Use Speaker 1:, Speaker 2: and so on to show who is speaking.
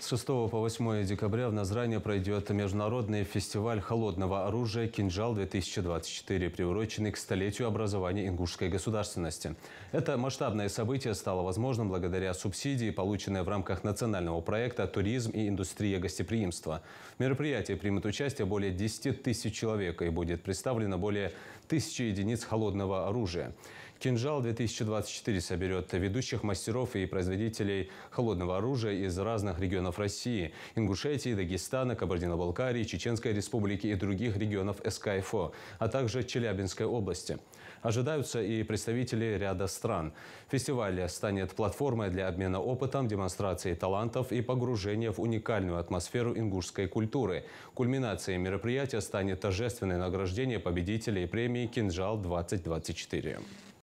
Speaker 1: С 6 по 8 декабря в Назране пройдет международный фестиваль холодного оружия «Кинжал-2024», приуроченный к столетию образования ингушской государственности. Это масштабное событие стало возможным благодаря субсидии, полученной в рамках национального проекта «Туризм и индустрия гостеприимства». В мероприятии примут участие более 10 тысяч человек и будет представлено более тысячи единиц холодного оружия. Кинжал 2024 соберет ведущих мастеров и производителей холодного оружия из разных регионов России – Ингушетии, Дагестана, Кабардино-Балкарии, Чеченской Республики и других регионов СКФО, а также Челябинской области. Ожидаются и представители ряда стран. Фестиваль станет платформой для обмена опытом, демонстрации талантов и погружения в уникальную атмосферу ингушской культуры. Кульминацией мероприятия станет торжественное награждение победителей премии «Кинжал-2024».